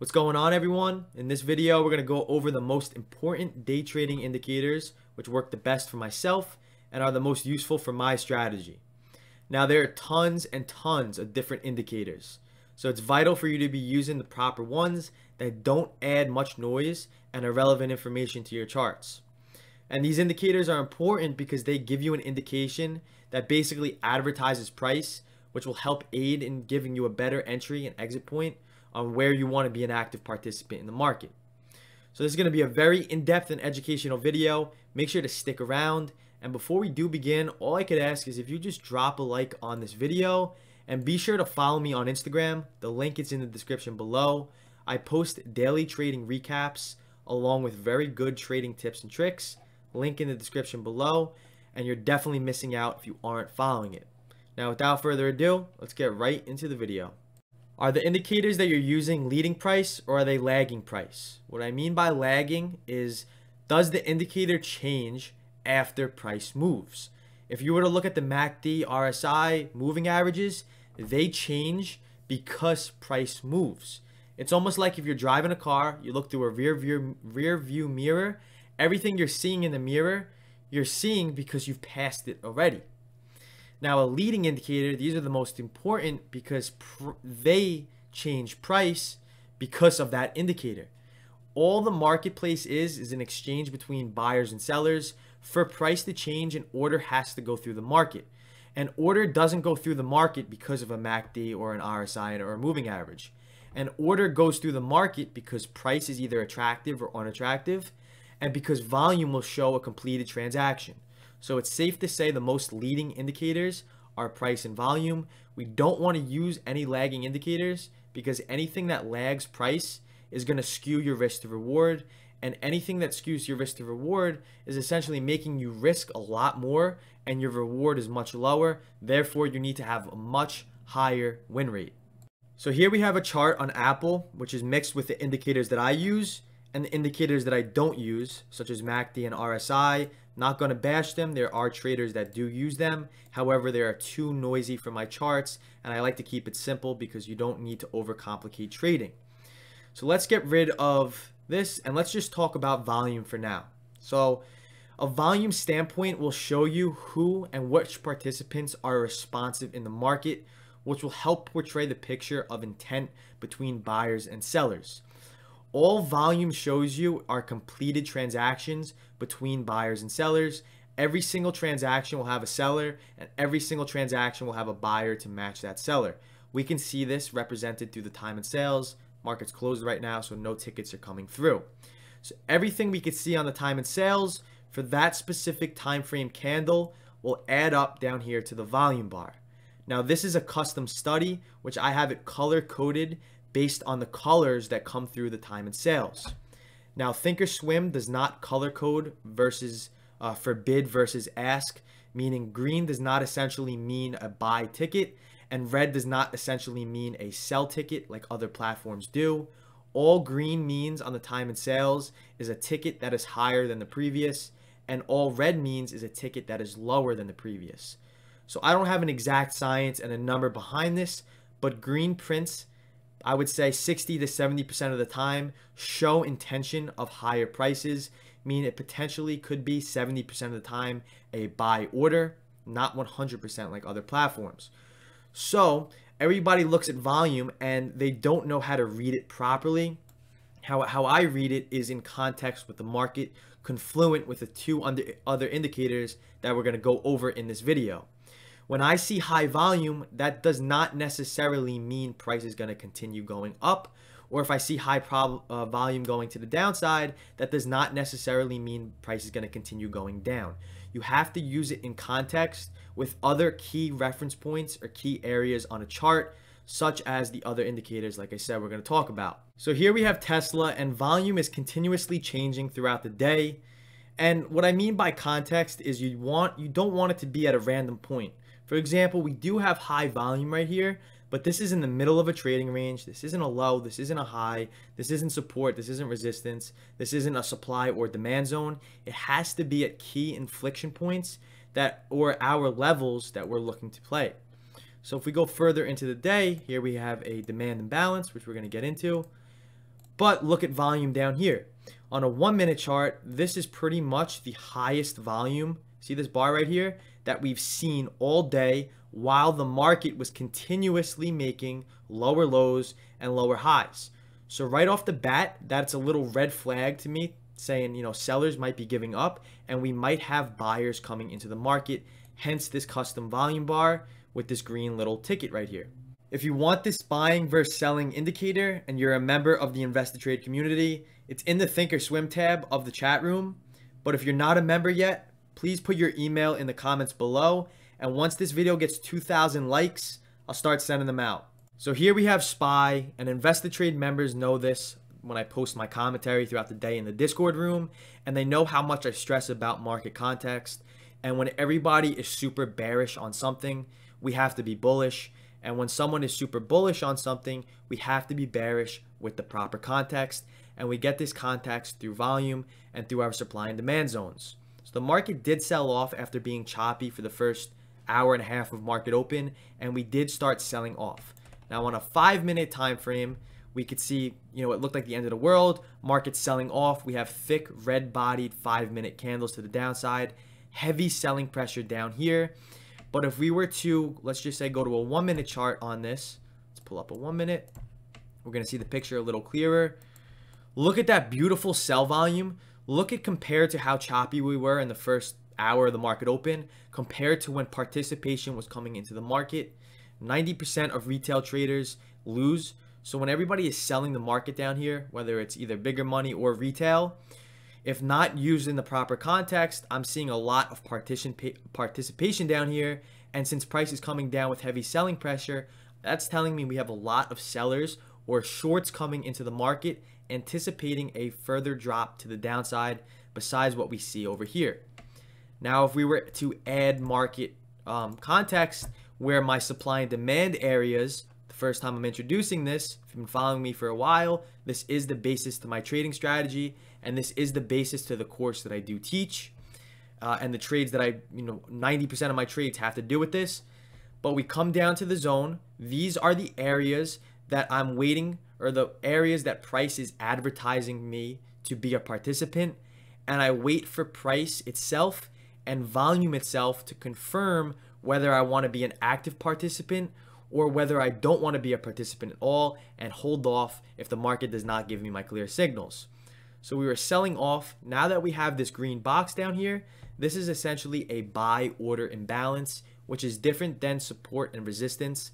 What's going on everyone? In this video, we're gonna go over the most important day trading indicators which work the best for myself and are the most useful for my strategy. Now there are tons and tons of different indicators. So it's vital for you to be using the proper ones that don't add much noise and irrelevant information to your charts. And these indicators are important because they give you an indication that basically advertises price, which will help aid in giving you a better entry and exit point on where you want to be an active participant in the market. So this is going to be a very in-depth and educational video. Make sure to stick around. And before we do begin, all I could ask is if you just drop a like on this video and be sure to follow me on Instagram. The link is in the description below. I post daily trading recaps along with very good trading tips and tricks. Link in the description below. And you're definitely missing out if you aren't following it. Now, without further ado, let's get right into the video. Are the indicators that you're using leading price or are they lagging price? What I mean by lagging is does the indicator change after price moves? If you were to look at the MACD, RSI, moving averages, they change because price moves. It's almost like if you're driving a car, you look through a rear view, rear view mirror, everything you're seeing in the mirror, you're seeing because you've passed it already. Now, a leading indicator, these are the most important because they change price because of that indicator. All the marketplace is is an exchange between buyers and sellers. For price to change, an order has to go through the market. An order doesn't go through the market because of a MACD or an RSI or a moving average. An order goes through the market because price is either attractive or unattractive and because volume will show a completed transaction. So it's safe to say the most leading indicators are price and volume. We don't want to use any lagging indicators because anything that lags price is going to skew your risk to reward. And anything that skews your risk to reward is essentially making you risk a lot more and your reward is much lower. Therefore, you need to have a much higher win rate. So here we have a chart on Apple, which is mixed with the indicators that I use and the indicators that I don't use, such as MACD and RSI, not going to bash them. There are traders that do use them. However, they are too noisy for my charts, and I like to keep it simple because you don't need to overcomplicate trading. So let's get rid of this, and let's just talk about volume for now. So a volume standpoint will show you who and which participants are responsive in the market, which will help portray the picture of intent between buyers and sellers. All volume shows you are completed transactions between buyers and sellers. Every single transaction will have a seller and every single transaction will have a buyer to match that seller. We can see this represented through the time and sales. Market's closed right now, so no tickets are coming through. So everything we could see on the time and sales for that specific time frame candle will add up down here to the volume bar. Now this is a custom study, which I have it color coded based on the colors that come through the time and sales. Now, Thinkorswim does not color code versus uh, forbid versus ask, meaning green does not essentially mean a buy ticket and red does not essentially mean a sell ticket like other platforms do. All green means on the time and sales is a ticket that is higher than the previous, and all red means is a ticket that is lower than the previous. So I don't have an exact science and a number behind this, but green prints I would say 60 to 70% of the time, show intention of higher prices, mean it potentially could be 70% of the time a buy order, not 100% like other platforms. So everybody looks at volume and they don't know how to read it properly. How, how I read it is in context with the market, confluent with the two under, other indicators that we're going to go over in this video. When I see high volume, that does not necessarily mean price is going to continue going up. Or if I see high prob- uh, volume going to the downside, that does not necessarily mean price is going to continue going down. You have to use it in context with other key reference points or key areas on a chart such as the other indicators, like I said, we're going to talk about. So here we have Tesla and volume is continuously changing throughout the day. And what I mean by context is you want you don't want it to be at a random point. For example, we do have high volume right here, but this is in the middle of a trading range. This isn't a low, this isn't a high, this isn't support, this isn't resistance, this isn't a supply or demand zone. It has to be at key inflection points that or our levels that we're looking to play. So if we go further into the day, here we have a demand imbalance, which we're going to get into. But look at volume down here. On a one minute chart, this is pretty much the highest volume. See this bar right here? that we've seen all day while the market was continuously making lower lows and lower highs. So right off the bat, that's a little red flag to me saying, you know, sellers might be giving up and we might have buyers coming into the market, hence this custom volume bar with this green little ticket right here. If you want this buying versus selling indicator and you're a member of the Invested Trade community, it's in the Thinkorswim Swim tab of the chat room. But if you're not a member yet, please put your email in the comments below. And once this video gets 2,000 likes, I'll start sending them out. So here we have SPY, and the Trade members know this when I post my commentary throughout the day in the Discord room, and they know how much I stress about market context. And when everybody is super bearish on something, we have to be bullish. And when someone is super bullish on something, we have to be bearish with the proper context. And we get this context through volume and through our supply and demand zones. So the market did sell off after being choppy for the first hour and a half of market open, and we did start selling off. Now on a five minute time frame, we could see, you know, it looked like the end of the world, market selling off. We have thick red bodied five minute candles to the downside, heavy selling pressure down here. But if we were to, let's just say go to a one minute chart on this, let's pull up a one minute. We're going to see the picture a little clearer. Look at that beautiful sell volume. Look at compared to how choppy we were in the first hour of the market open compared to when participation was coming into the market. 90% of retail traders lose. So when everybody is selling the market down here, whether it's either bigger money or retail, if not used in the proper context, I'm seeing a lot of partition participation down here. And since price is coming down with heavy selling pressure, that's telling me we have a lot of sellers or shorts coming into the market, anticipating a further drop to the downside besides what we see over here. Now, if we were to add market um, context where my supply and demand areas, the first time I'm introducing this, if you've been following me for a while, this is the basis to my trading strategy, and this is the basis to the course that I do teach. Uh, and the trades that I, you know, 90% of my trades have to do with this. But we come down to the zone. These are the areas that I'm waiting or the areas that price is advertising me to be a participant and I wait for price itself and volume itself to confirm whether I want to be an active participant or whether I don't want to be a participant at all and hold off if the market does not give me my clear signals. So we were selling off. Now that we have this green box down here, this is essentially a buy order imbalance, which is different than support and resistance.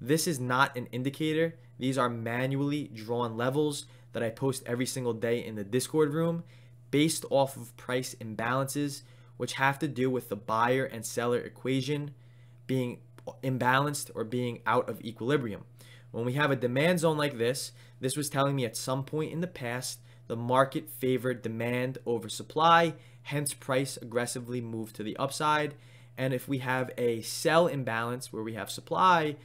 This is not an indicator. These are manually drawn levels that I post every single day in the Discord room based off of price imbalances, which have to do with the buyer and seller equation being imbalanced or being out of equilibrium. When we have a demand zone like this, this was telling me at some point in the past, the market favored demand over supply, hence price aggressively moved to the upside. And if we have a sell imbalance where we have supply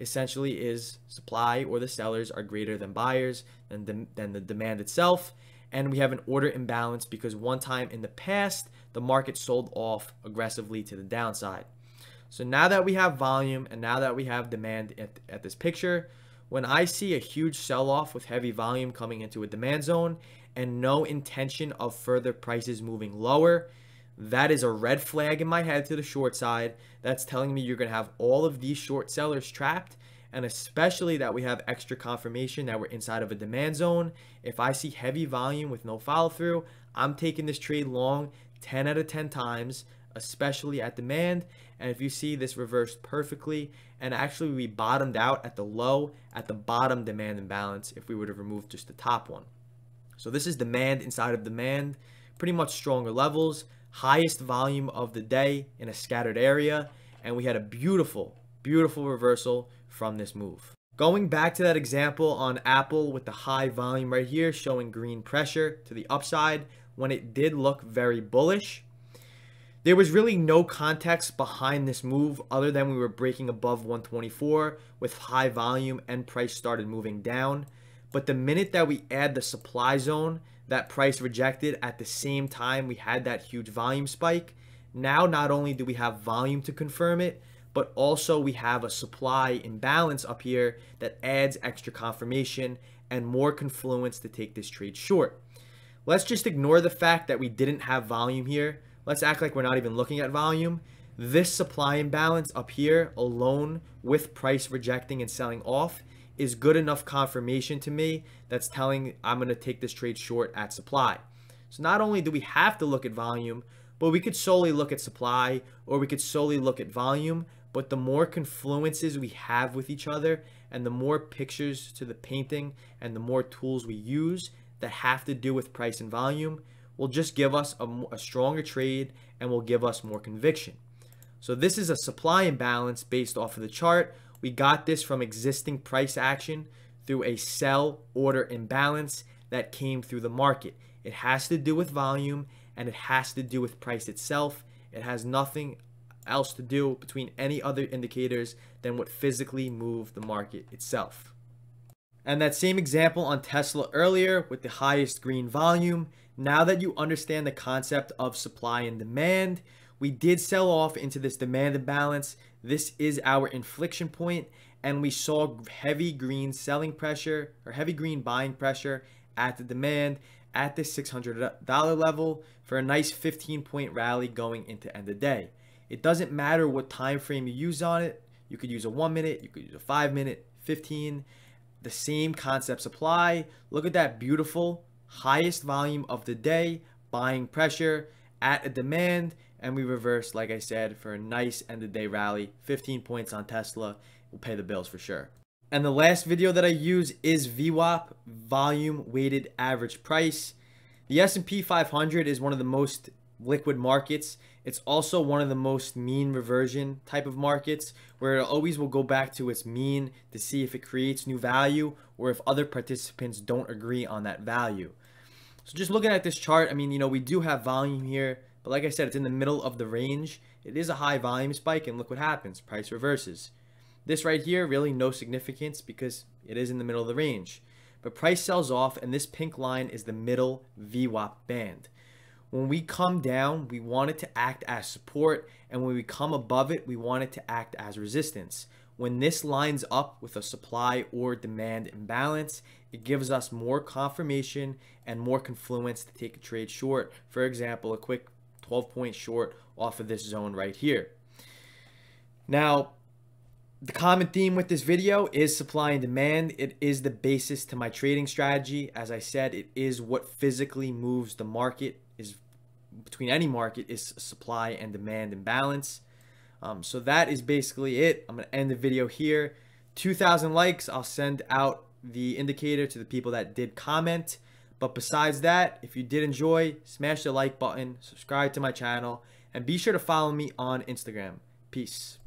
essentially is supply or the sellers are greater than buyers than the, than the demand itself. And we have an order imbalance because one time in the past, the market sold off aggressively to the downside. So now that we have volume and now that we have demand at, at this picture, when I see a huge sell-off with heavy volume coming into a demand zone and no intention of further prices moving lower, that is a red flag in my head to the short side. That's telling me you're going to have all of these short sellers trapped. And especially that we have extra confirmation that we're inside of a demand zone. If I see heavy volume with no follow through, I'm taking this trade long 10 out of 10 times, especially at demand. And if you see this reversed perfectly, and actually we bottomed out at the low, at the bottom demand imbalance if we would have removed just the top one. So this is demand inside of demand, pretty much stronger levels highest volume of the day in a scattered area, and we had a beautiful, beautiful reversal from this move. Going back to that example on Apple with the high volume right here showing green pressure to the upside when it did look very bullish, there was really no context behind this move other than we were breaking above 124 with high volume and price started moving down. But the minute that we add the supply zone that price rejected at the same time we had that huge volume spike. Now, not only do we have volume to confirm it, but also we have a supply imbalance up here that adds extra confirmation and more confluence to take this trade short. Let's just ignore the fact that we didn't have volume here. Let's act like we're not even looking at volume. This supply imbalance up here alone with price rejecting and selling off is good enough confirmation to me that's telling I'm going to take this trade short at supply. So not only do we have to look at volume, but we could solely look at supply or we could solely look at volume. But the more confluences we have with each other and the more pictures to the painting and the more tools we use that have to do with price and volume will just give us a, a stronger trade and will give us more conviction. So this is a supply imbalance based off of the chart we got this from existing price action through a sell order imbalance that came through the market. It has to do with volume and it has to do with price itself. It has nothing else to do between any other indicators than what physically moved the market itself. And that same example on Tesla earlier with the highest green volume, now that you understand the concept of supply and demand, we did sell off into this demand imbalance. This is our inflection point, and we saw heavy green selling pressure or heavy green buying pressure at the demand at this $600 level for a nice 15 point rally going into end of day. It doesn't matter what time frame you use on it. You could use a 1 minute, you could use a 5 minute, 15. The same concepts apply. Look at that beautiful highest volume of the day buying pressure at a demand and we reverse, like I said, for a nice end of day rally. 15 points on Tesla will pay the bills for sure. And the last video that I use is VWAP, Volume Weighted Average Price. The S&P 500 is one of the most liquid markets. It's also one of the most mean reversion type of markets where it always will go back to its mean to see if it creates new value or if other participants don't agree on that value. So just looking at this chart, I mean, you know, we do have volume here, but like I said, it's in the middle of the range. It is a high volume spike, and look what happens. Price reverses. This right here, really no significance because it is in the middle of the range. But price sells off, and this pink line is the middle VWAP band. When we come down, we want it to act as support, and when we come above it, we want it to act as resistance. When this lines up with a supply or demand imbalance, it gives us more confirmation and more confluence to take a trade short. For example, a quick 12 point short off of this zone right here. Now, the common theme with this video is supply and demand. It is the basis to my trading strategy. As I said, it is what physically moves the market is between any market is supply and demand imbalance. Um, so that is basically it. I'm going to end the video here. 2,000 likes. I'll send out the indicator to the people that did comment. But besides that, if you did enjoy, smash the like button, subscribe to my channel, and be sure to follow me on Instagram. Peace.